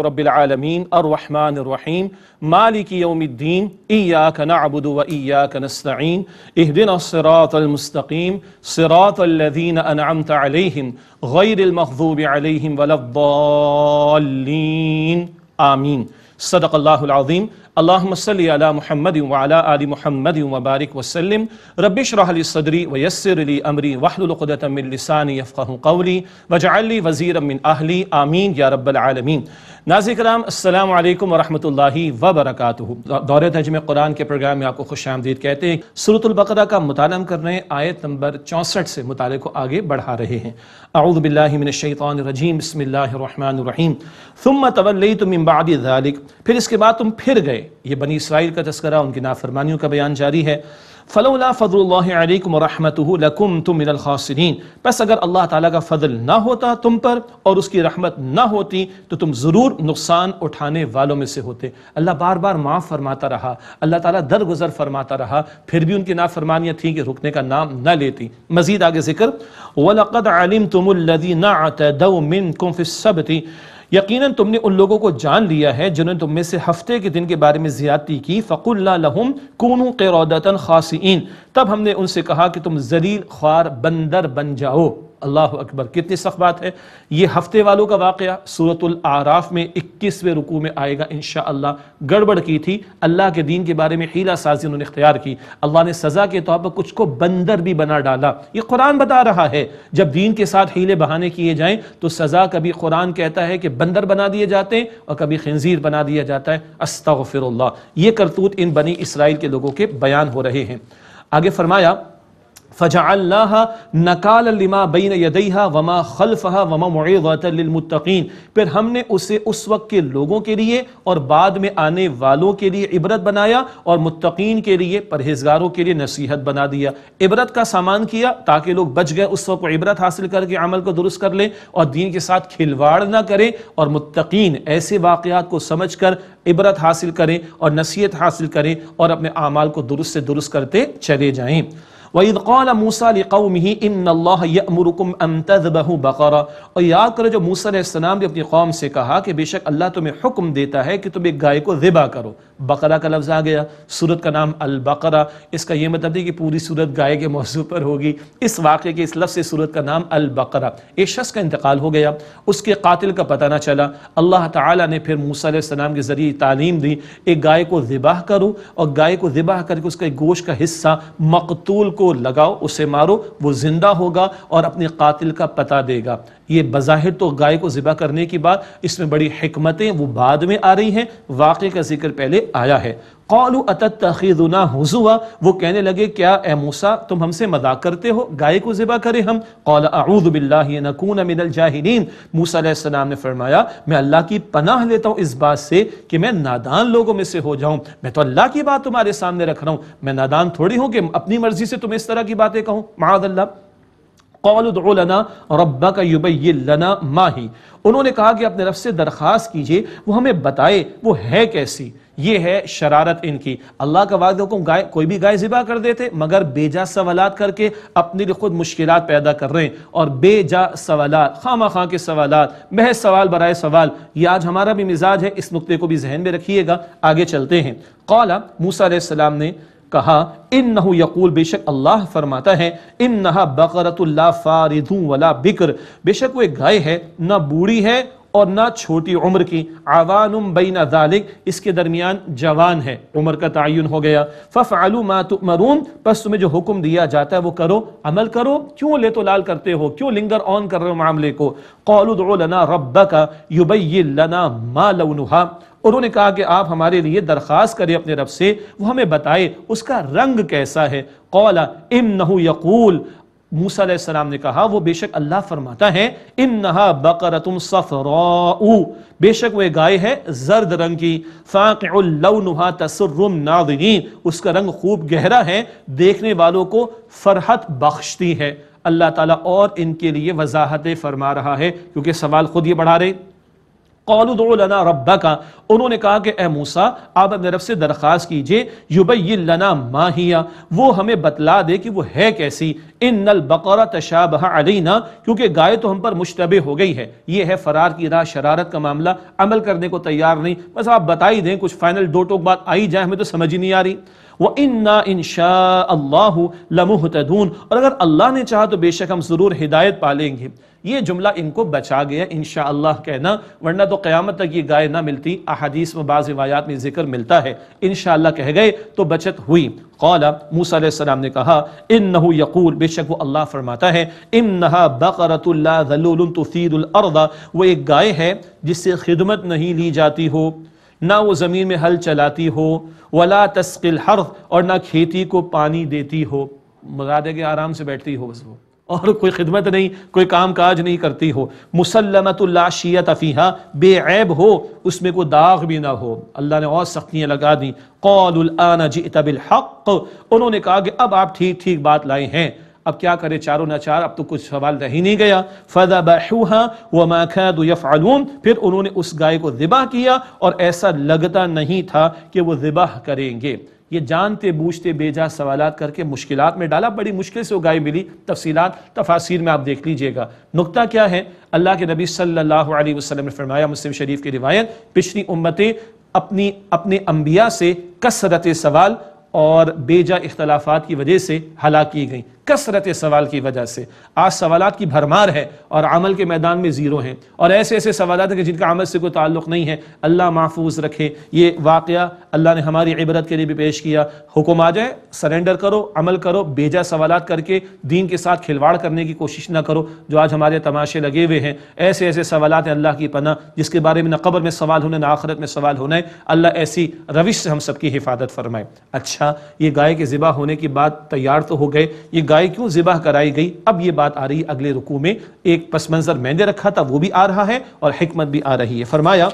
رب العالمين الرحمن الرحيم مالك يوم الدين إياك نعبد وإياك نستعين اهدنا الصراط المستقيم صراط الذين أنعمت عليهم غير المغضوب عليهم ولا الضالين آمين صدق الله العظيم اللهم صل على محمد وعلى آل محمد وبارك وسلم رب اشرح لي صدري ويسر لي أمري واحلل عقدة من لساني يفقه قولي واجعل لي وزيرا من أهلي آمين يا رب العالمين नाजिक राम अल्लाम वरहि वबरक दौर तजम कुरान के प्रोग्राम में आपको खुश आमदीद कहते हैं सूरतुल्बकरा का मुताल हैं आयत नंबर चौंसठ से मुताल को आगे बढ़ा रहे हैं अउदबिल्लिमिनशैतरजीम बसमीम तुम तवल्ली तुम इम्बादिक फिर इसके बाद तुम फिर गए ये बनी इसराइल का तस्करा उनकी नाफरमानियों का बयान जारी है फ़ला फ़जल्लाम बस अगर अल्लाह ताला का फ़जल ना होता तुम पर और उसकी रहमत ना होती तो तुम ज़रूर नुकसान उठाने वालों में से होते अल्लाह बार बार माफ़ फरमाता रहा अल्लाह ताला दरगुजर फरमाता रहा फिर भी उनकी नाफरमानियाँ थी कि रुकने का नाम न लेती मज़ीद आगे जिक्र वलकद आलिम तुमदी ना मिन कुम फिसबती यकीनन तुमने उन लोगों को जान लिया है जिन्होंने तुम में से हफ्ते के दिन के बारे में ज्यादती की फ़कुल्लाहम कूनू क़रदता खासीन तब हमने उनसे कहा कि तुम जलील ख्वार बंदर बन जाओ अल्लाह अकबर कितनी सख्त बात है ये हफ्ते वालों का वाक़ सूरतुल आराफ में इक्कीसवें रुकू में आएगा इन गड़बड़ की थी अल्लाह के दीन के बारे में हीला साजी उन्होंने इख्तियार की अल्लाह ने सज़ा के तौर पर कुछ को बंदर भी बना डाला ये कुरान बता रहा है जब दीन के साथ हीले बहाने किए जाएँ तो सज़ा कभी कुरान कहता है कि बंदर बना दिए जाते हैं और कभी खंजीर बना दिया जाता है अस्तफ़िर ये करतूत इन बनी इसराइल के लोगों के बयान हो रहे हैं आगे फरमाया फ़जा नकाल लिमा बैन वमा खलफ़ा वमा फिर हमने उसे उस वक्त के लोगों के लिए और बाद में आने वालों के लिए इबरत बनाया और मुतकीन के लिए परहेजगारों के लिए नसीहत बना दिया इबरत का सामान किया ताकि लोग बच गए उस वक्त इबरत हासिल करके अमल को दुरुस्त कर लें और दीन के साथ खिलवाड़ ना करें और मुतकीन ऐसे वाक़ात को समझ कर इबरत हासिल करें और नसीहत हासिल करें और अपने अमाल को दुरुस्त से दुरुस्त करते चले जाएं वईदौल मूसा कौम ही इन अल्लामरकुम अमतबहू बकरा और याद करो जो मूसा सलाम ने अपनी कौम से कहा कि बेशक अल्लाह तुम्हें हुक्म देता है कि तुम एक गाय को ज़िबा करो बकरा का लफ्ज़ आ गया सूरत का नाम अलबकरा इसका यह मतलब नहीं कि पूरी सूरत गाय के मौजू पर होगी इस वाक़े के इस लफ्ज़ से सूरत का नाम अलबकरा एक शख्स का इंतकाल हो गया उसके कातिल का पता ना चला अल्लाह ताला ने फिर मूसा के ज़रिए तालीम दी एक गाय को ज़िबाह करो और गाय को ज़िबाह करके उसका गोश का हिस्सा मकतूल को उसको लगाओ उसे मारो वो ज़िंदा होगा और अपने कातिल का पता देगा ये बज़ाहिर तो गाय को ज़िबा करने की बात इसमें बड़ी हमतें वो बाद में आ रही हैं वाक़े का जिक्र पहले आया है कौलू अतःना हुआ वो कहने लगे क्या ए मूसा तुम हमसे मजाक करते हो गाय को ज़िबा करें हम कौल आऊदबिल्लाकून मिनल ने फरमाया मैं अल्लाह की पनाह लेता हूँ इस बात से कि मैं नादान लोगों में से हो जाऊँ मैं तो अल्लाह की बात तुम्हारे सामने रख रहा हूँ मैं नादान थोड़ी हूँ कि अपनी मर्जी से तुम इस तरह की बातें कहूँ मादल्ला कौलना रब्बा का युबैना माही उन्होंने कहा कि अपने रफ से दरख्वास्त कीजिए वो हमें बताए वो है कैसी ये है शरारत इनकी अल्लाह का वाद को गाय कोई भी गाय ज़िबा कर देते मगर बेजा सवाल करके अपने लिए खुद मुश्किल पैदा कर रहे हैं और बेजा सवाल खामा खां के सवाल बह सवाल बरए सवाल यह आज हमारा भी मिजाज है इस नुकते को भी जहन में रखिएगा आगे चलते हैं कौला मूसा सलाम ने कहा इन नहू यकूल बेशक अल्लाह फरमाता है इन नहा बकरतुल्ला फारिदू वला बिक्र बेशक वो एक गाय है ना बूढ़ी है और ना छोटी उम्र की आवानुम बैन जालिक इसके दरमियान जवान है उम्र का तयन हो गया फ़फ़ आलू मरून बस तुम्हें जो हुक्म दिया जाता है वो करो अमल करो क्यों ले तो लाल करते हो क्यों लिंगर ऑन कर रहे हो मामले को कौलना रब का युबई लना मा लउनुहा उन्होंने कहा कि आप हमारे लिए दरख्वास्त करें अपने रब से वो हमें बताए उसका रंग कैसा है कौला इम नहू यकूल मूसा सलाम ने कहा वो बेशक अल्लाह फरमाता है इन नहा बकर तुम बेशक वह गाय है जर्द रंग की फ़ाक़ुहा तसरुम नादनीन उसका रंग खूब गहरा है देखने वालों को फरहत बख्शती है अल्लाह ताला और इनके लिए वजाहतें फरमा रहा है क्योंकि सवाल खुद ये बढ़ा रहे कौलना रब्बा का उन्होंने कहा कि ए मूसा आप अपने रब से दरख्वास्त कीजिए युबई लना माहिया वो हमें बतला दे कि वो है कैसी इन नल बकर तशाबह अलीना क्योंकि गाय तो हम पर मुशतबे हो गई है ये है फरार की राह शरारत का मामला अमल करने को तैयार नहीं बस आप बता ही दें कुछ फाइनल दो टोक बात आई जाए हमें तो समझ ही नहीं आ रही व इन्ना इनशा अल्लाह लमुहतदून और अगर अल्लाह ने चाहा तो बेशक हम ज़रूर हिदायत पालेंगे ये जुमला इनको बचा गया इन अल्लाह कहना वरना तो क़्यामत तक ये गाय ना मिलती अहादीस में बाज़ रिवायात में जिक्र मिलता है इन कह गए तो बचत हुई कौला सलाम ने कहा इन नहू यकूल बेशक वो अल्लाह फरमाता है इन नहा बकरतुल्ला तुफीदुल वो एक गाय है जिससे खिदमत नहीं ली जाती हो ना वो ज़मीन में हल चलाती हो वला तस्किल हर्फ और ना खेती को पानी देती हो मजाद के आराम से बैठती हो बस वो और कोई खिदमत नहीं कोई काम काज नहीं करती हो मुसलमतुल्ला शीत अफ़ीहा बेऐब हो उसमें कोई दाग भी ना हो अल्लाह ने और सख्तियाँ लगा दी कौल जी तबिल हक उन्होंने कहा कि अब आप ठीक ठीक बात लाए हैं अब क्या करे चारों नाचार अब तो कुछ सवाल रह ही नहीं गया फदा बहुहा व माखद यफ़ालून फिर उन्होंने उस गाय को ज़िबा किया और ऐसा लगता नहीं था कि वो ज़िबा करेंगे ये जानते बूझते बेजा सवाल करके मुश्किल में डाला बड़ी मुश्किल से वो गाय मिली तफसी तफासिर में आप देख लीजिएगा नुकता क्या है अल्लाह के नबी सल्लल्लाहु अलैहि वसल्लम ने फरमाया मुस्लिम शरीफ की रिवायत पिछली उम्मतें अपनी अपने अम्बिया से कसरत सवाल और बेजा इख्तलाफात की वजह से हला की गई कसरत सवाल की वजह से आज सवाल की भरमार है और अमल के मैदान में ज़ीरो हैं और ऐसे ऐसे सवाल हैं जिनका अमल से कोई ताल्लुक़ नहीं है अल्लाह महफूज रखे ये वाक़ अल्लाह ने हमारी इबरत के लिए भी पेश किया हुक्म आ जाए सरेंडर करो अमल करो बेजा सवाल करके दीन के साथ खिलवाड़ करने की कोशिश ना करो जो आज हमारे तमाशे लगे हुए हैं ऐसे ऐसे सवाल हैं अल्लाह की पना जिसके बारे में नकबर कबर में सवाल होना ना आखरत में सवाल होना है अल्लाह ऐसी रविश से हम सबकी हिफाजत फरमाए अच्छा ये गाय के ज़िबा होने की बात तैयार तो हो गए ये गाय क्यों ज़िबा कराई गई अब ये बात आ रही है अगले रुकू में एक पस मंज़र मैंने रखा था वो भी आ रहा है और हमत भी आ रही है फरमाया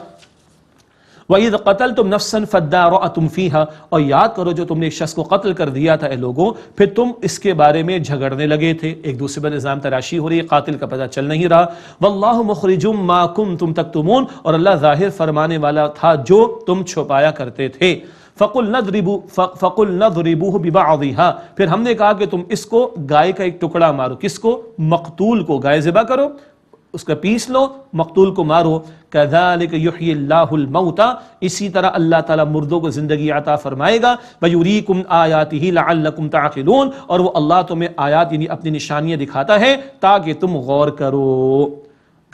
वईद कतल तुम नफसन फ़द्दार तुम फ़ी और याद करो जो तुमने एक शख्स को कत्ल कर दिया था ए लोगों फिर तुम इसके बारे में झगड़ने लगे थे एक दूसरे पर निज़ाम तराशी हो रही है कातिल का पता चल नहीं रहा वल्लाह मुखरिजुम माकुम तुम तक तुमून और अल्लाह ज़ाहिर फरमाने वाला था जो तुम छुपाया करते थे फ़कुल नदरिबू फ़कुल नदरिबू बिबा फिर हमने कहा कि तुम इसको गाय का एक टुकड़ा मारो किसको मकतूल को गाय ज़िबा करो उसका पीस लो मकतूल को मारो कदालिक इसी तरह अल्लाह ताला मुर्दों को ज़िंदगी आता फरमाएगा कुम आयात ही लाकुम ताकिलून और वो अल्लाह तुम्हें आयात यानी अपनी निशानियां दिखाता है ताकि तुम गौर करो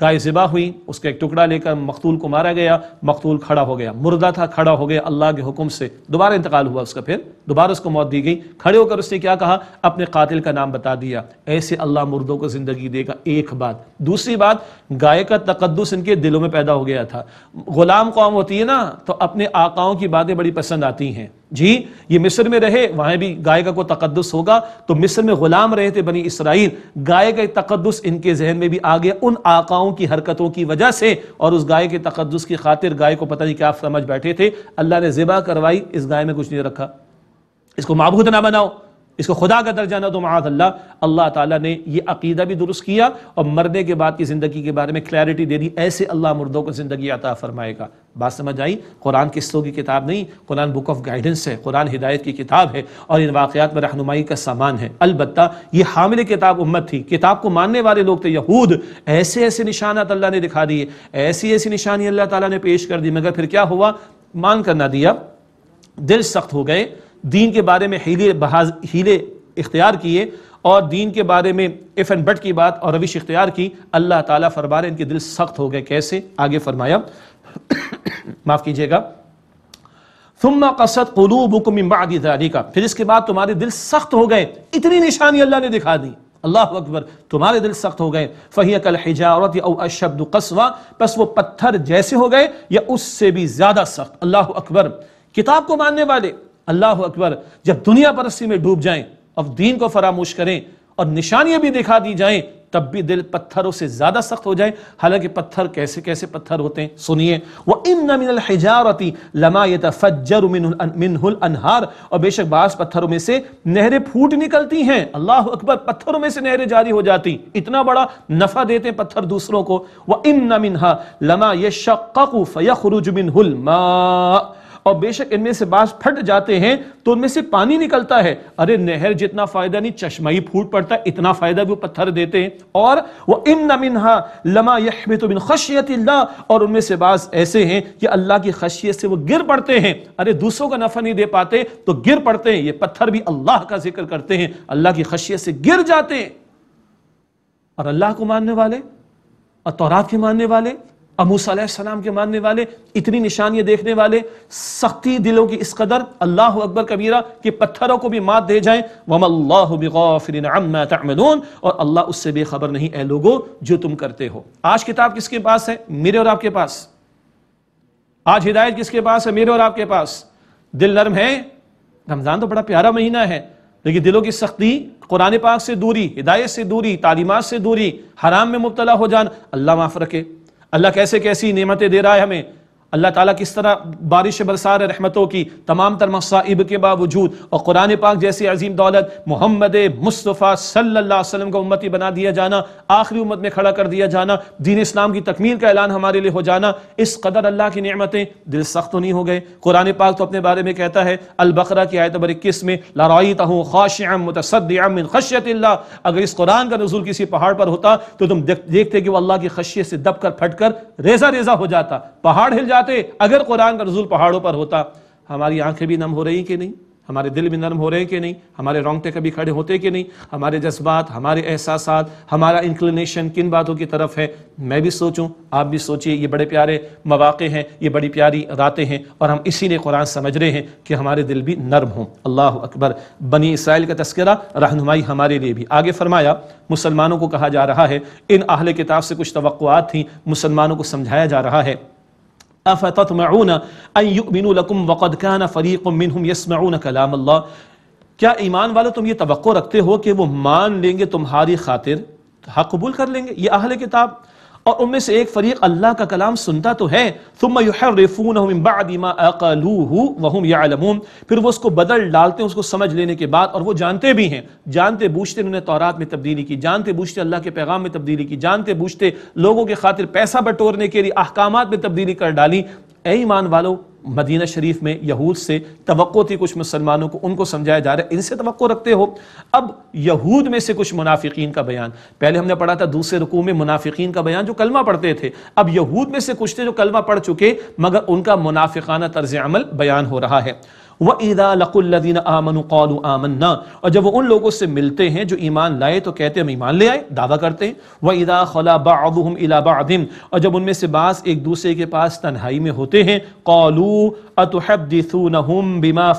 गाय ज़िबा हुई उसका एक टुकड़ा लेकर मकतूल को मारा गया मकतूल खड़ा हो गया मुर्दा था खड़ा हो गया अल्लाह के हुक्म से दोबारा इंतकाल हुआ उसका फिर दोबारा उसको मौत दी गई खड़े होकर उसने क्या कहा अपने कातिल का नाम बता दिया ऐसे अल्लाह मुर्दों को ज़िंदगी देगा एक बात दूसरी बात गाय का तकदस इनके दिलों में पैदा हो गया था ग़ुलाम कौम होती है ना तो अपने आकाओं की बातें बड़ी पसंद आती हैं जी ये मिस्र में रहे वहां भी गाय का कोई तकदस होगा तो मिस्र में गुलाम रहे थे बनी इसराइल गाय का तकदस इनके जहन में भी आ गया उन आकाओं की हरकतों की वजह से और उस गाय के तकदस की खातिर गाय को पता नहीं क्या समझ बैठे थे अल्लाह ने ज़िबा करवाई इस गाय में कुछ नहीं रखा इसको माबूद ना बनाओ इसको खुदा का दर्जा ना दो मात अल्लाह ताला ने ये अकीदा भी दुरुस्त किया और मरने के बाद की ज़िंदगी के बारे में क्लैरिटी दे दी ऐसे अल्लाह मुर्दों को ज़िंदगी अता फरमाएगा बात समझ आई कुरान किस्तों की किताब नहीं कुरान बुक ऑफ गाइडेंस है कुरान हिदायत की किताब है और इन वाक़ात में रहनुमाई का सामान है अलबत् यह हामिल किताब उम्मत थी किताब को मानने वाले लोग थे यहूद ऐसे ऐसे निशानात अल्लाह ने दिखा दिए ऐसी ऐसी निशानी अल्लाह ताला ने पेश कर दी मगर फिर क्या हुआ मान कर ना दिया दिल सख्त हो गए दीन के बारे में हीले बहाज हीले इख्तियार किए और दीन के बारे में इफ़ एंड बट की बात और रविश इख्तियार की अल्लाह ताला फरमा रहे इनके दिल सख्त हो गए कैसे आगे फरमाया माफ़ कीजिएगा फुम्मा कसत कलूबुकमी का फिर इसके बाद तुम्हारे दिल सख्त हो गए इतनी निशानी अल्लाह ने दिखा दी अल्लाह अकबर तुम्हारे दिल सख्त हो गए फ़हिया कल हिजारत अशब्द कस्वा बस वो पत्थर जैसे हो गए या उससे भी ज़्यादा सख्त अल्लाह अकबर किताब को मानने वाले अल्लाह अकबर जब दुनिया परस्ती में डूब जाएं और दीन को फरामोश करें और निशानियां भी दिखा दी जाएं तब भी दिल पत्थरों से ज्यादा सख्त हो जाए हालांकि पत्थर कैसे कैसे पत्थर होते हैं सुनिए वह इमन हिजारती लमा मिनहुल अनहार और बेशक बास पत्थरों में से नहरें फूट निकलती हैं अल्लाह अकबर पत्थरों में से नहरें जारी हो जाती इतना बड़ा नफा देते हैं पत्थर दूसरों को वह इमन मिनहा लमा ये शक्का मिनहुल मा और बेशक इनमें से बास फट जाते हैं तो उनमें से पानी निकलता है अरे नहर जितना फायदा नहीं चश्मा ही फूट पड़ता है इतना फायदा भी वो पत्थर देते हैं और वह इम मिनहा लमा तो बिन खशियत और उनमें से बास ऐसे हैं कि अल्लाह की खशियत से वो गिर पड़ते हैं अरे दूसरों का नफा नहीं दे पाते तो गिर पड़ते हैं ये पत्थर भी अल्लाह का जिक्र करते हैं अल्लाह की खशियत से गिर जाते हैं और अल्लाह को मानने वाले और तौरात के मानने वाले अबूसम के मानने वाले इतनी निशानियां देखने वाले सख्ती दिलों की इस कदर अल्लाह अकबर कबीरा कि पत्थरों को भी मात दे जाए वमल्लाफिन और अल्लाह उससे बेखबर नहीं है लोगो जो तुम करते हो आज किताब किसके पास है मेरे और आपके पास आज हिदायत किसके पास है मेरे और आपके पास दिल नरम है रमज़ान तो बड़ा प्यारा महीना है लेकिन दिलों की सख्ती कुरान पाक से दूरी हिदायत से दूरी तालीमत से दूरी हराम में मुबतला हो जान अल्लाह माफ़ रखे अल्लाह कैसे कैसी नियमतें दे रहा है हमें अल्लाह ताला किस तरह बारिश बरसार रहमतों की तमाम तर मसाइब के बावजूद और कुरान पाक जैसी अजीम दौलत मोहम्मद मुस्तफ़ा सल्ला वसलम को उम्मती बना दिया जाना आखिरी उम्मत में खड़ा कर दिया जाना दीन इस्लाम की तकमील का ऐलान हमारे लिए हो जाना इस कदर अल्लाह की नियमतें दिल सख्त तो नहीं हो गए कुरान पाक तो अपने बारे में कहता है अलबकरा की आयत नंबर इक्कीस में लराई तहूँ खाश मुतसदिन खशियत अगर इस कुरान का नजूल किसी पहाड़ पर होता तो तुम देखते कि वह अल्लाह की खशियत से दब कर फट कर रेजा रेजा हो जाता पहाड़ हिल जाता बातें अगर कुरान का रजूल पहाड़ों पर होता हमारी आंखें भी नम हो रही कि नहीं हमारे दिल भी नरम हो रहे हैं कि नहीं हमारे रोंगटे कभी खड़े होते कि नहीं हमारे जज्बात हमारे एहसास हमारा इंक्लिनेशन किन बातों की तरफ है मैं भी सोचूं आप भी सोचिए ये बड़े प्यारे मौाक़े हैं ये बड़ी प्यारी रातें हैं और हम इसी ने कुरान समझ रहे हैं कि हमारे दिल भी नरम हों अल्लाह अकबर बनी इसराइल का तस्करा रहनुमाई हमारे लिए भी आगे फरमाया मुसलमानों को कहा जा रहा है इन आहल किताब से कुछ तो थी मुसलमानों को समझाया जा रहा है अफ़ततमऊन अन युमिनु लकुम वक़द कान फ़रीक़ मिनहुम यसमऊन कलाम अल्लाह क्या ईमान वाले तुम ये तो रखते हो कि वो मान लेंगे तुम्हारी खातिर हक कबूल कर लेंगे ये आहल किताब और उनमें से एक फरीक अल्लाह का कलाम सुनता तो है يعلمون फिर वो उसको बदल डालते हैं उसको समझ लेने के बाद और वो जानते भी हैं जानते बूझते उन्होंने तौरात में तब्दीली की जानते बूझते अल्लाह के पैगाम में तब्दीली की जानते बूझते लोगों के खातिर पैसा बटोरने के लिए अहकाम में तब्दीली कर डाली ऐ ईमान वालों मदीना शरीफ में यहूद से तो थी कुछ मुसलमानों को उनको समझाया जा रहा है इनसे तो रखते हो अब यहूद में से कुछ मुनाफिकीन का बयान पहले हमने पढ़ा था दूसरे रुकू में मुनाफिकीन का बयान जो कलमा पढ़ते थे अब यहूद में से कुछ थे जो कलमा पढ़ चुके मगर उनका मुनाफिकाना तर्ज अमल बयान हो रहा है व ईदा लकुल्लिन आमन कौल आमन्ना और जब वो उन लोगों से मिलते हैं जो ईमान लाए तो कहते हम ईमान ले आए दावा करते हैं व ईदा खला बाम इला और जब उनमें से बास एक दूसरे के पास तन्हाई में होते हैं कौलू बिमा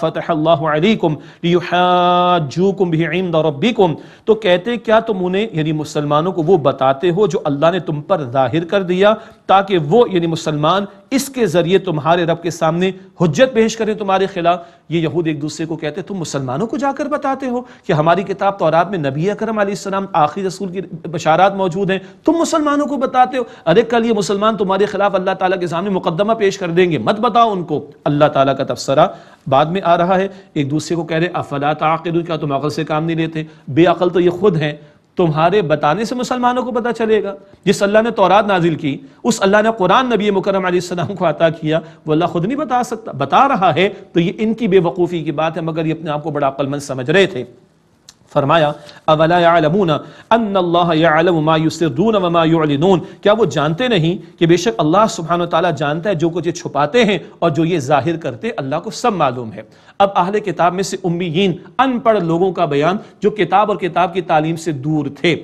तो कहते क्या तुम उन्हें यानी मुसलमानों को वो बताते हो जो अल्लाह ने तुम पर जाहिर कर दिया ताकि वो यानी मुसलमान इसके जरिए तुम्हारे रब के सामने हजत पेश करें तुम्हारे खिलाफ ये यहूद एक दूसरे को कहते तुम मुसलमानों को जाकर बताते हो कि हमारी किताब तौरात में नबी अकरम आसमाम आखिरी रसूल की बशारात मौजूद हैं तुम मुसलमानों को बताते हो अरे कल ये मुसलमान तुम्हारे खिलाफ अल्लाह ताला के सामने मुकदमा पेश कर देंगे मत बताओ उनको अल्लाह ताला का तबसरा बाद में आ रहा है एक दूसरे को कह रहे अफला ताकिल क्या तुम अकल से काम नहीं लेते बेअल तो ये खुद हैं तुम्हारे बताने से मुसलमानों को पता चलेगा जिस अल्लाह ने तौरात नाजिल की उस अल्लाह ने कुरान नबी मुकरम को अता किया वो अल्लाह खुद नहीं बता सकता बता रहा है तो ये इनकी बेवकूफ़ी की बात है मगर ये अपने आप को बड़ा अक्लमंद समझ रहे थे फरमाया क्या वो जानते नहीं कि बेशक अल्लाह सुबहान तला जानता है जो कुछ ये छुपाते हैं और जो ये जाहिर करते अल्लाह को सब मालूम है अब आहल किताब में से उम्मीन अनपढ़ लोगों का बयान जो किताब और किताब की तालीम से दूर थे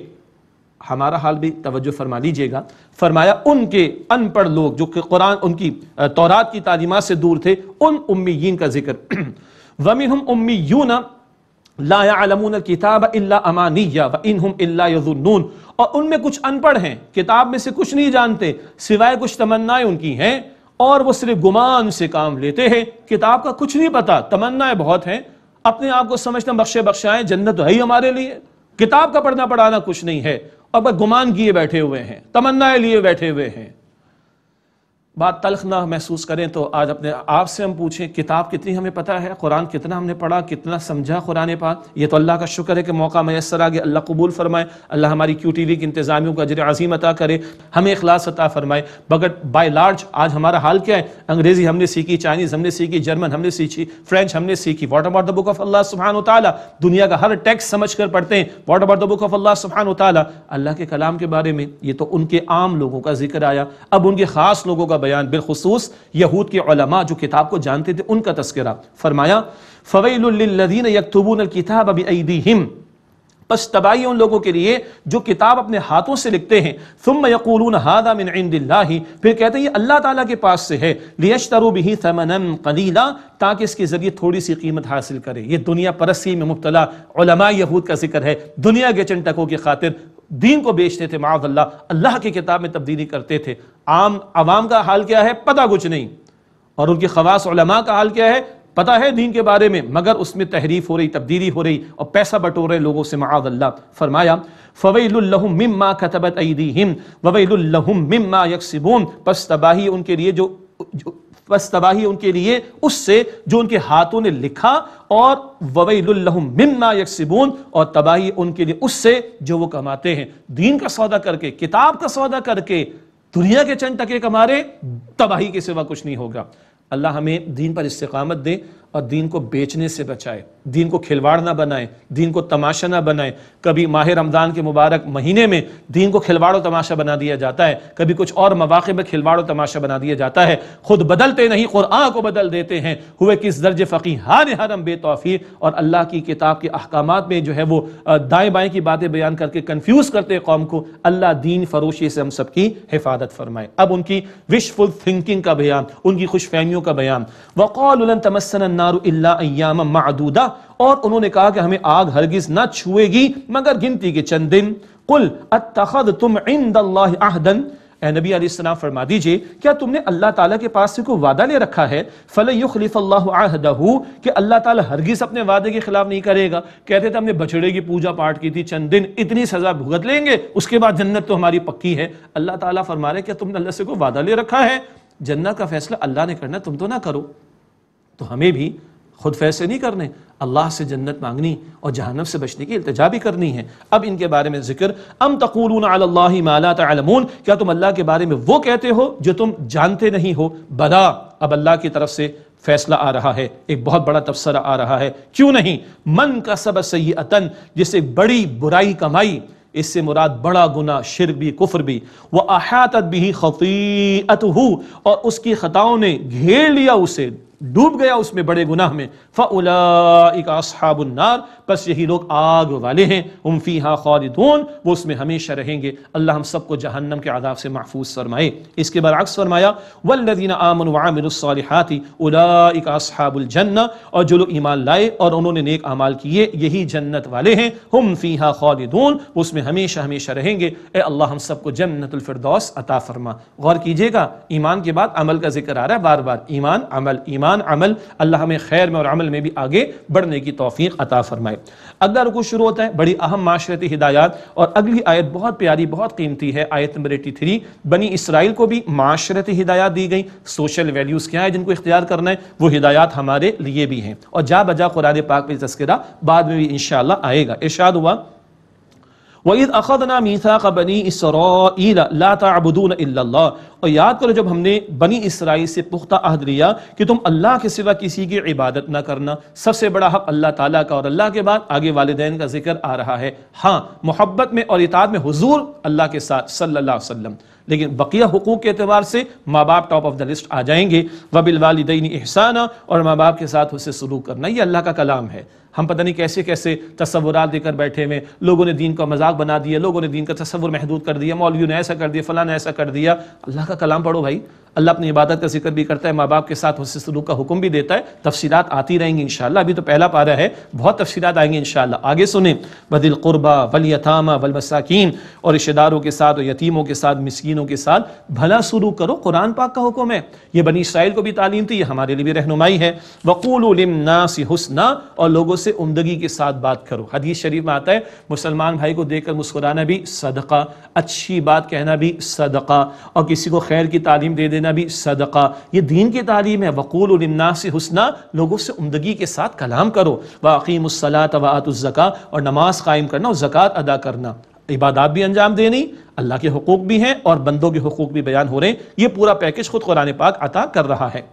हमारा हाल भी तवज्जो फरमा लीजिएगा फरमाया उनके अनपढ़ लोग जो कि कुरान उनकी तौरात की तालीमत से दूर थे उन उम्मीन का जिक्र वमिन हम उम्मी ना लायामून किताब अल्ला अमानिया व इनहम अल्ला यजुन्नून और उनमें कुछ अनपढ़ हैं किताब में से कुछ नहीं जानते सिवाय कुछ तमन्नाएं उनकी हैं और वो सिर्फ गुमान से काम लेते हैं किताब का कुछ नहीं पता तमन्नाएं बहुत हैं अपने आप को समझना बख्शे बख्शाएं जन्नत तो है ही हमारे लिए किताब का पढ़ना पढ़ाना कुछ नहीं है और बस गुमान किए बैठे हुए हैं तमन्नाएं लिए बैठे हुए हैं बात तलख ना महसूस करें तो आज अपने आप से हम पूछें किताब कितनी हमें पता है कुरान कितना हमने पढ़ा कितना समझा कुरान पाक ये तो अल्लाह का शुक्र है कि मौका मैसर आ गया अल्लाह कबूल फरमाए अल्लाह हमारी क्यू टी वी के इंतज़ामियों का जर अजीम अता करे हमें अखलास अता फरमाए बगट बाई लार्ज आज हमारा हाल क्या है अंग्रेज़ी हमने सीखी चाइनीज़ हमने सीखी जर्मन हमने सीखी फ्रेंच हमने सीखी what about the book of Allah सुबहान ताली दुनिया का हर टेक्स समझ कर पढ़ते हैं what about the book of Allah सुबहान ताली अल्लाह के कलाम के बारे में ये तो उनके आम लोगों का जिक्र आया अब उनके ख़ास लोगों का बयान बिलखसूस यहूद के उलमा जो किताब को जानते थे उनका तस्करा फरमाया फ़वैलदीन यकतबून किताब अबी बस तबाही उन लोगों के लिए जो किताब अपने हाथों से लिखते हैं तुम यकूलून हादा मिन इंदिल्ला फिर कहते हैं ये अल्लाह ताला के पास से है लियश तरु भी कलीला ताकि इसके ज़रिए थोड़ी सी कीमत हासिल करे ये दुनिया परस्ती में मुबतला यहूद का जिक्र है दुनिया के चिंटकों की खातिर दीन को बेचते थे माजल्ला अल्लाह की किताब में तब्दीली करते थे आम आवाम का हाल क्या है पता कुछ नहीं और उनके खवास का हाल क्या है पता है दीन के बारे में मगर उसमें तहरीफ हो रही तब्दीली हो रही और पैसा बटोर रहे लोगों से माद अल्लाह फरमाया फ़वैलहम मम्मा कतबत मिम्मा यकसिबून पस तबाही उनके लिए जो, जो बस तबाही उनके लिए उससे जो उनके हाथों ने लिखा और ववैलुल्लहुम यकसिबून और तबाही उनके लिए उससे जो वो कमाते हैं दीन का सौदा करके किताब का सौदा करके दुनिया के चंद टके कमा तबाही के सिवा कुछ नहीं होगा अल्लाह हमें दीन पर इस्तकामत दे और दीन को बेचने से बचाए दीन को खिलवाड़ ना बनाए दीन को तमाशा ना बनाए कभी माह रमज़ान के मुबारक महीने में दीन को खिलवाड़ो तमाशा बना दिया जाता है कभी कुछ और मौाक़े में खिलवाड़ो तमाशा बना दिया जाता है खुद बदलते नहीं क़ुरान को बदल देते हैं हुए किस दर्ज फ़कीहान हरम बेतौफ़ी और अल्लाह की किताब के अहकाम में जो है वो दाएँ बाएँ की बातें बयान करके कन्फ्यूज़ करते कौम को अल्लाह दीन फरोशी से हम सबकी हिफाजत फरमाए अब उनकी विशफुल थिंकिंग का बयान उनकी खुश फहमियों का बयान वक़ौल तमसन नारु अयाम मादूदा और उन्होंने कहा कि हमें आग हरगिज ना छुएगी मगर गिनती के चंद दिन कुल अतखद तुम इंद आहदन नबी फरमा दीजिए क्या तुमने अल्लाह ताला के पास से कोई वादा ले रखा है फल युखलिफ़ल्लाहदहू कि अल्लाह ताला हरगिज अपने वादे के खिलाफ नहीं करेगा कहते थे हमने बछड़े की पूजा पाठ की थी चंद दिन इतनी सज़ा भुगत लेंगे उसके बाद जन्नत तो हमारी पक्की है अल्लाह ताला फरमा रहे क्या तुमने अल्लाह से कोई वादा ले रखा है जन्नत का फैसला अल्लाह ने करना तुम तो ना करो तो हमें भी खुद फैसले नहीं करने अल्लाह से जन्नत मांगनी और जहानब से बचने की अल्तजा भी करनी है अब इनके बारे में जिक्र अम तकूलून अल्लाह माला तलमून क्या तुम अल्लाह के बारे में वो कहते हो जो तुम जानते नहीं हो बला अब अल्लाह की तरफ से फैसला आ रहा है एक बहुत बड़ा तबसरा आ रहा है क्यों नहीं मन का सब सही अतन जिसे बड़ी बुराई कमाई इससे मुराद बड़ा गुना शिर भी कुफर भी वह अहातत भी खफी और उसकी खताओं ने घेर लिया उसे डूब गया उसमें बड़े गुनाह में फ़लाबुन्नार बस यही लोग आग वाले हैं उम फी हाँ वो उसमें हमेशा रहेंगे अल्लाह हम सबको जहन्नम के आदाब से महफूज फरमाए इसके बरक्स फरमाया वल्लिन आमन वामिनसालहाती उलाबुलजन्ना और जो लोग ईमान लाए और उन्होंने नेक अमाल किए यही जन्नत वाले हैं हम फी हाँ खालिदून उसमें हमेशा हमेशा रहेंगे ए अल्लाह हम सबको जन्नतफरदौस अता फरमा गौर कीजिएगा ईमान के बाद अमल का जिक्र आ रहा है बार बार ईमान अमल ईमान अमल अल्लाह हमें खैर में और अमल में भी आगे बढ़ने की तोफ़ी अता फरमाए है अगला रुकू शुरू होता है बड़ी अहम माशरती हिदायत और अगली आयत बहुत प्यारी बहुत कीमती है आयत नंबर एटी थ्री बनी इसराइल को भी माशरती हिदायत दी गई सोशल वैल्यूज़ क्या है जिनको इख्तियार करना है वो हिदायत हमारे लिए भी हैं और जा बजा कुरान पाक में तस्करा बाद में भी इन आएगा इर्शाद हुआ वईद अखदना मीसा का बनी इसरा ला ताबुदून अल्लाह और याद करो जब हमने बनी इसराइल से पुख्ता अहद लिया कि तुम अल्लाह के सिवा किसी की इबादत ना करना सबसे बड़ा हक अल्लाह ताला का और अल्लाह के बाद आगे वाले का जिक्र आ रहा है हाँ मोहब्बत में और इताद में हजूर अल्लाह के साथ सल्ला वसलम लेकिन बकिया हकूक़ के अतबार से माँ बाप टॉप ऑफ द लिस्ट आ जाएंगे वबिल वालदेन एहसाना और माँ बाप के साथ उसे सलूक करना ये अल्लाह का कलाम है हम पता नहीं कैसे कैसे तस्वुरात देकर बैठे हुए लोगों ने दीन का मजाक बना दिया लोगों ने दीन का तस्वुर महदूद कर दिया मौलवियों ने ऐसा कर दिया फ़लाँ ने ऐसा कर दिया अल्लाह का कलाम पढ़ो भाई अल्लाह अपनी इबादत का जिक्र भी करता है माँ बाप के साथ उससे सलूक का हुक्म भी देता है तफसीत आती रहेंगी इन अभी तो पहला पारा है बहुत तफसीत आएंगी इन आगे सुने बदल कुरबा वल यथामा वल और रिश्तेदारों के साथ और यतीमों के साथ मस्किनों के साथ भला शुरू करो कुरान पाक का हुक्म है ये बनी इसराइल को भी तालीम थी ये हमारे लिए भी रहनुमाई है वक़ूल उलिम ना हुसना और लोगों से उमदगी के साथ बात करो हदीस शरीफ में आता है मुसलमान भाई को देखकर मुस्कुराना भी सदका अच्छी बात कहना भी सदका और किसी को खैर की तालीम दे देना भी सदका ये दीन की तालीम है वकूल से हुसना लोगों से उमदगी के साथ कलाम करो वाकीमसला तवातुज़क़ा और नमाज कायम करना और ज़क़़त अदा करना इबादत भी अंजाम देनी अल्लाह के हकूक़ भी हैं और बंदों के हकूक़ भी बयान हो रहे हैं ये पूरा पैकेज खुद कुरान पाक अता कर रहा है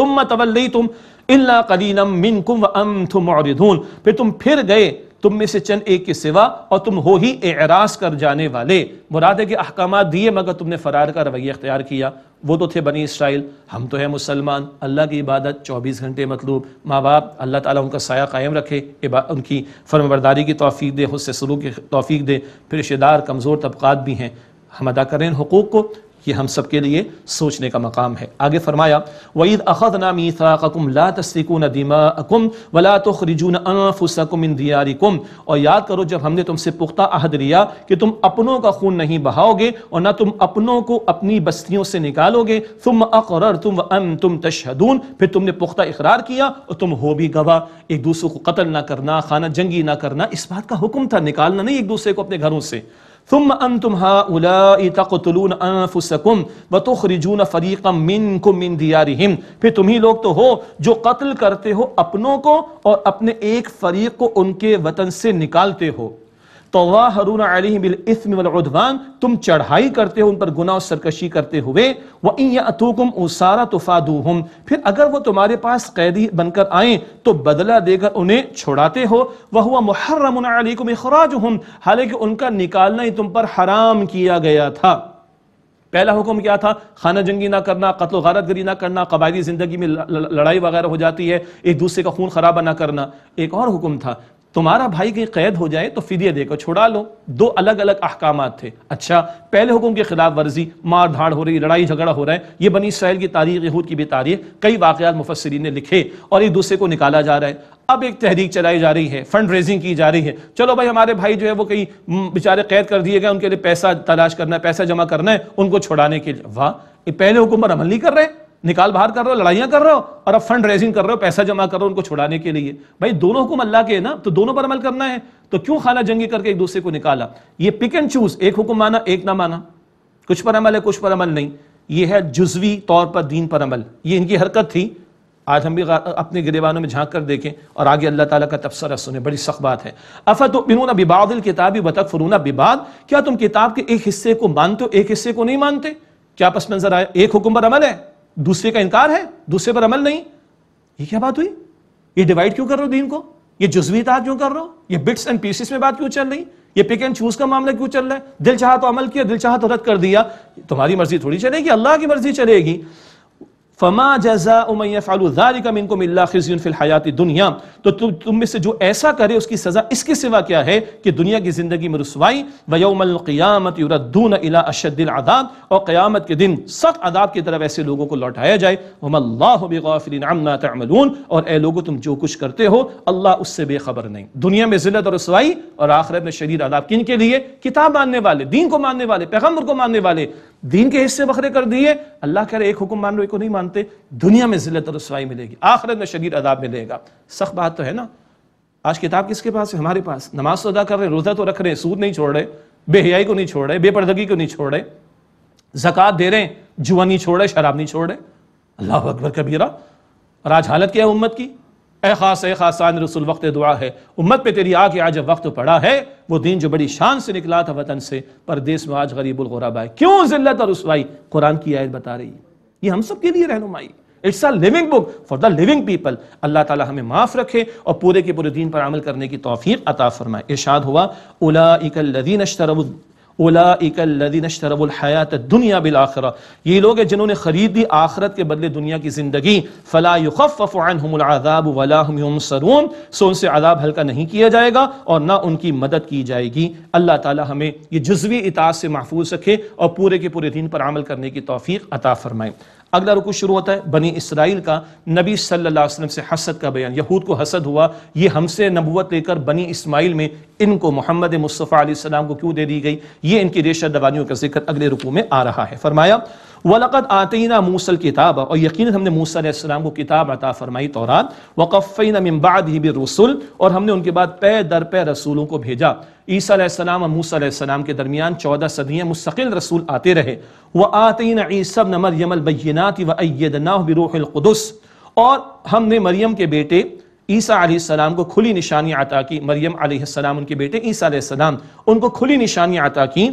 तुम मतवल तुम इल्ला कलीनम मिनकुम अम तुमरिदून फिर तुम फिर गए तुम में से चंद एक के सिवा और तुम हो ही एराज कर जाने वाले मुराद है कि अहकाम दिए मगर तुमने फरार का रवैया अख्तियार किया वो तो थे बनी इसराइल हम तो हैं मुसलमान अल्लाह की इबादत 24 घंटे मतलूब माँ बाप अल्लाह ताला उनका साया कायम रखे उनकी फर्मबरदारी की तोफ़ी दे हुस्से सलूक की तोफ़ी दे फिर रिश्तेदार कमज़ोर तबक़ात भी हैं हम अदा करें हकूक़ को ये हम सब के लिए सोचने का मकाम है आगे फरमाया वईद अखद नामी फ़ाकम ला तस्कुन दिमा अकुम वला तो खरीजून अनफुसकुम इन दियारिकुम और याद करो जब हमने तुमसे पुख्ता अहद लिया कि तुम अपनों का खून नहीं बहाओगे और ना तुम अपनों को अपनी बस्तियों से निकालोगे तुम अकर तुम अम तुम तशहदून फिर तुमने पुख्ता इकरार किया और तुम हो भी गवाह एक दूसरे को कत्ल ना करना खाना जंगी ना करना इस बात का हुक्म था निकालना नहीं एक दूसरे को अपने घरों से तुम अन तुम तकतलून अनफुसकुम व तुखरिजून फरीकम मिन को मिन दियारिहिम फिर तुम ही लोग तो हो जो कत्ल करते हो अपनों को और अपने एक फरीक को उनके वतन से निकालते हो तोवा हरूना बिलवान तुम चढ़ाई करते हो उन पर गुना और सरकशी करते हुए वह अतुकुम उसारा तुफादू हम फिर अगर वो तुम्हारे पास कैदी बनकर आए तो बदला देकर उन्हें छोड़ाते हो वह हुआ मुहर्रमकुम अखराज हम हालांकि उनका निकालना ही तुम पर हराम किया गया था पहला हुक्म क्या था खाना जंगी ना करना कत्ल गारत गरी ना करना कबायली ज़िंदगी में लड़ाई वगैरह हो जाती है एक दूसरे का खून खराबा ना करना एक और हुक्म था तुम्हारा भाई कहीं कैद हो जाए तो फिदिया देकर छुड़ा लो दो अलग अलग अहकाम थे अच्छा पहले हुक्म के खिलाफ वर्जी मार धाड़ हो रही लड़ाई झगड़ा हो रहा है ये बनी इसराइल की तारीख यहूद की भी तारीख कई वाकयात मुफसरीन ने लिखे और एक दूसरे को निकाला जा रहा है अब एक तहरीक चलाई जा रही है फंड रेजिंग की जा रही है चलो भाई हमारे भाई जो है वो कई बेचारे कैद कर दिए गए उनके लिए पैसा तलाश करना है पैसा जमा करना है उनको छुड़ाने के लिए वाह पहले हुक्म पर अमल नहीं कर रहे निकाल बाहर कर रहे हो लड़ाइयां कर रहे हो और अब फंड रेजिंग कर रहे हो पैसा जमा कर रहे हो उनको छुड़ाने के लिए भाई दोनों हुक्म अल्लाह के है ना तो दोनों पर अमल करना है तो क्यों खाना जंगी करके एक दूसरे को निकाला ये पिक एंड चूज एक हुक्म माना एक ना माना कुछ पर अमल है कुछ पर अमल नहीं ये है जुजवी तौर पर दीन पर अमल ये इनकी हरकत थी आज हम भी अपने गिरेवानों में झांक कर देखें और आगे अल्लाह ताला का तबसरा सुने बड़ी सख्त बात है अफा तो बिबादिल किताबी बतक फरूना बिबाद क्या तुम किताब के एक हिस्से को मानते हो एक हिस्से को नहीं मानते क्या पस मंजर आया एक हुक्म पर अमल है दूसरे का इनकार है दूसरे पर अमल नहीं ये क्या बात हुई ये डिवाइड क्यों कर रहे हो दीन को ये इतार क्यों कर रहे हो ये बिट्स एंड पीसिस में बात क्यों चल रही ये पिक एंड चूज का मामला क्यों चल रहा है दिल चाह तो अमल किया दिल चाह तो रद्द कर दिया तुम्हारी मर्जी थोड़ी चलेगी अल्लाह की मर्जी चलेगी फमा जजा उमै उमैफ़ालिकमिनकोमिल्लाजियफ़िलहयात दुनिया तो तुम तुम में से जो ऐसा करे उसकी सज़ा इसके सिवा क्या है कि दुनिया की ज़िंदगी में रसवाई वयोमलक़ियामत यूरदून अला अशदिल आदाब और क्यामत के दिन सख्त आदाब की तरफ ऐसे लोगों को लौटाया जाए हमल्लाफ़िलमनातमलून और ए लोगो तुम जो कुछ करते हो अल्लाह उससे बेखबर नहीं दुनिया में ज़िलत और रसवाई और आखिरत में शरीर आदाब किन के लिए किताब मानने वाले दीन को मानने वाले पैगम्बर को मानने वाले दीन के हिस्से बखरे कर दिए अल्लाह कह रहे एक हुक्म मान लो एक को नहीं मानते दुनिया में जिलत और रसवाई मिलेगी आखिरत में शरीर अदाब मिलेगा सख्त बात तो है ना आज किताब किसके पास है हमारे पास नमाज तो अदा कर रहे रोज़ा तो रख रहे सूद नहीं छोड़ रहे बेहयाई को नहीं छोड़ रहे बेपर्दगी को नहीं छोड़ रहे जक़ात दे रहे जुआ नहीं छोड़ रहे शराब नहीं छोड़ रहे अल्लाह अकबर कबीरा और आज हालत क्या है उम्मत की ए खास ए खासान रसुल वक्त दुआ है उम्मत पे तेरी आके आज वक्त पड़ा है वो दिन जो बड़ी शान से निकला था वतन से परदेश में आज गरीबुल गुराबा है क्यों जिल्लत और रसवाई कुरान की आयत बता रही है ये हम सब के लिए रहनुमाई it's a living book for the living people Allah ताला हमें माफ रखे और पूरे के पूरे दिन पर अमल करने की तोफ़ी अता फरमाए इर्शाद हुआ उला इकल्लिन अशतरब उलाकलदीनशरबुलहयात दुनिया बिल आखरा ये लोग हैं जिन्होंने ख़रीद ली आखरत के बदले दुनिया की ज़िंदगी फ़लाफ़ानज़ाब वलाम सरून सो उनसे आदाब हल्का नहीं किया जाएगा और ना उनकी मदद की जाएगी अल्लाह ताली हमें ये जज्वी इतास से महफूज रखे और पूरे के पूरे दिन पर अमल करने की तोफ़ी अता फ़रमाएँ अगला रुकू शुरू होता है बनी इसराइल का नबी सल्लल्लाहु अलैहि वसल्लम से हसद का बयान यहूद को हसद हुआ ये हमसे नबूत लेकर बनी इस्माइल में इनको मोहम्मद मुस्तफ़ा को क्यों दे दी गई ये इनकी रेशा दवानियों का जिक्र अगले रुकू में आ रहा है फरमाया वलकत आतना मूसल किताब और यकीन हमने मूसम को किताब अता फ़रमाई तौरात वक़फ़ी नम्बाद ही भी रसुल और हमने उनके बाद पे दर पे रसूलों को भेजा ईसा और मूसम के दरमियान चौदह सदियाँ मुस्किल रसूल आते रहे व आतीन ईसब न मरियमल बैनात व अयदना बिरोहलक़ुदस और हमने मरियम के बेटे ईसा आसमाम को खुली निशानियाँ अता की मरियम आसमाम उनके बेटे ईसा आसमाम उनको खुली निशानियाँ अता की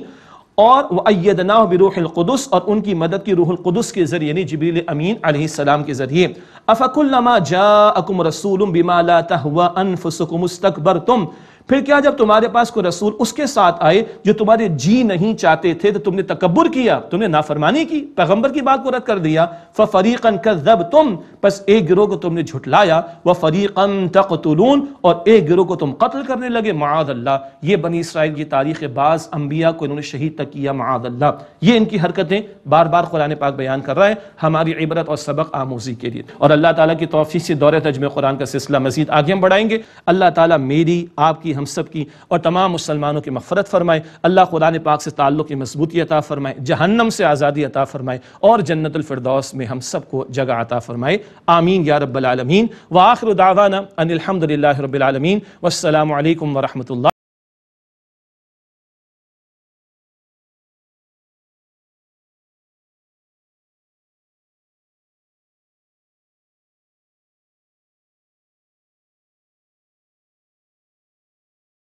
और वैदना बिरूहलक़ुदस और उनकी मदद की रूहलक़ुदस के ज़रिए यानी जबील अमीन आसमाम के ज़रिए अफ़कुल्लमा जा अकुम रसूल बिमाला तहवा अनफुसकुम तकबर तुम फिर क्या जब तुम्हारे पास कोई रसूल उसके साथ आए जो तुम्हारे जी नहीं चाहते थे तो तुमने तकबर किया तुमने नाफरमानी की पैगंबर की बात को रद्द कर दिया फरीकन कर जब तुम बस एक गिरोह को तुमने झुटलाया वह फरीकन तकतलून और एक गिरोह को तुम कत्ल करने लगे माद अल्लाह ये बनी इसराइल की तारीख बाज़ अम्बिया को इन्होंने शहीद तक किया माद अल्लाह ये इनकी हरकतें बार बार कुरान पाक बयान कर रहा है हमारी इबरत और सबक आमोजी के लिए और अल्लाह ताली की तोफ़ी से दौर तजम कुरान का सिलसिला मजीद आगे हम बढ़ाएंगे अल्लाह ताला मेरी आपकी हम सब की और तमाम मुसलमानों की मफरत फरमाए अल्लाह कुरान पाक से ताल्लुक़ की मजबूती अता फरमाए जहन्नम से आज़ादी अता फरमाए और जन्नतफरदौस में हम सबको जगह अता फरमाए आमीन या रब्बल व आखिर दावाना अनिलहमदिल्ला रबालमीन वालकम वरहमल